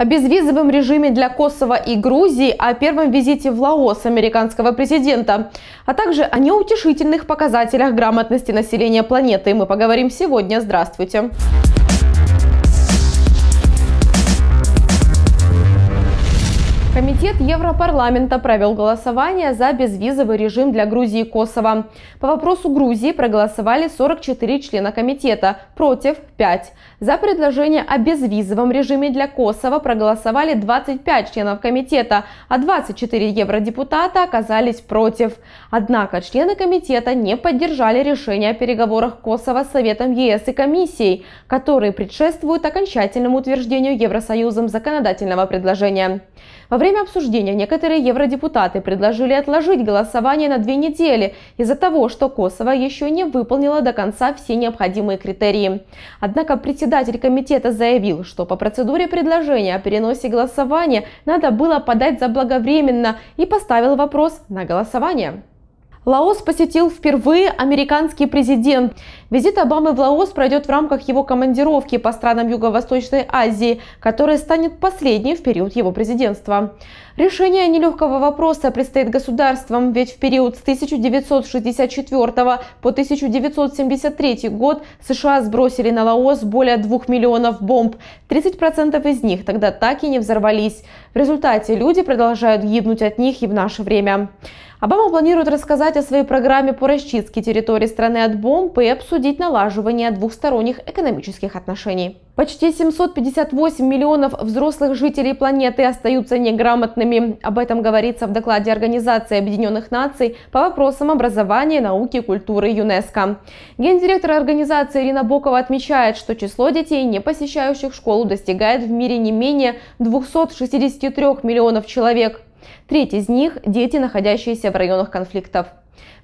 О безвизовом режиме для Косово и Грузии, о первом визите в Лаос американского президента, а также о неутешительных показателях грамотности населения планеты мы поговорим сегодня. Здравствуйте! Здравствуйте! Комитет Европарламента провел голосование за безвизовый режим для Грузии и Косово. По вопросу Грузии проголосовали 44 члена комитета, против 5. За предложение о безвизовом режиме для Косово проголосовали 25 членов комитета, а 24 евродепутата оказались против. Однако члены комитета не поддержали решение о переговорах Косово с Советом ЕС и Комиссией, которые предшествуют окончательному утверждению Евросоюзом законодательного предложения. Во время обсуждения некоторые евродепутаты предложили отложить голосование на две недели из-за того, что Косово еще не выполнило до конца все необходимые критерии. Однако председатель комитета заявил, что по процедуре предложения о переносе голосования надо было подать заблаговременно и поставил вопрос на голосование. Лаос посетил впервые американский президент. Визит Обамы в Лаос пройдет в рамках его командировки по странам Юго-Восточной Азии, которая станет последней в период его президентства. Решение нелегкого вопроса предстоит государствам, ведь в период с 1964 по 1973 год США сбросили на Лаос более 2 миллионов бомб. 30% из них тогда так и не взорвались. В результате люди продолжают гибнуть от них и в наше время. Обама планирует рассказать о своей программе по расчистке территории страны от бомб и обсудить налаживание двухсторонних экономических отношений. Почти 758 миллионов взрослых жителей планеты остаются неграмотными. Об этом говорится в докладе Организации Объединенных Наций по вопросам образования, науки и культуры ЮНЕСКО. Гендиректор организации Ирина Бокова отмечает, что число детей, не посещающих школу, достигает в мире не менее 263 миллионов человек. Треть из них – дети, находящиеся в районах конфликтов.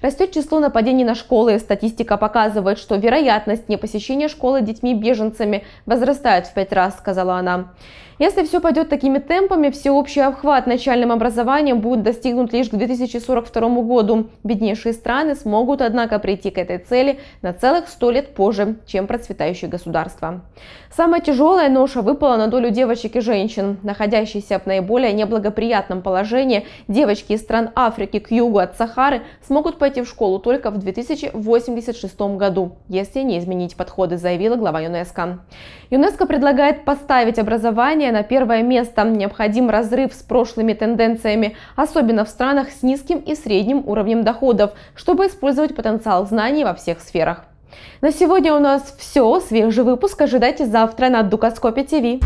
Растет число нападений на школы. Статистика показывает, что вероятность непосещения школы детьми-беженцами возрастает в пять раз, сказала она. Если все пойдет такими темпами, всеобщий обхват начальным образованием будет достигнут лишь к 2042 году. Беднейшие страны смогут, однако, прийти к этой цели на целых сто лет позже, чем процветающие государства. Самая тяжелая ноша выпала на долю девочек и женщин. Находящиеся в наиболее неблагоприятном положении, девочки из стран Африки к югу от Сахары смогут смогут пойти в школу только в 2086 году, если не изменить подходы, заявила глава ЮНЕСКО. ЮНЕСКО предлагает поставить образование на первое место. Необходим разрыв с прошлыми тенденциями, особенно в странах с низким и средним уровнем доходов, чтобы использовать потенциал знаний во всех сферах. На сегодня у нас все. Свежий выпуск ожидайте завтра на Дукаскопе ТВ.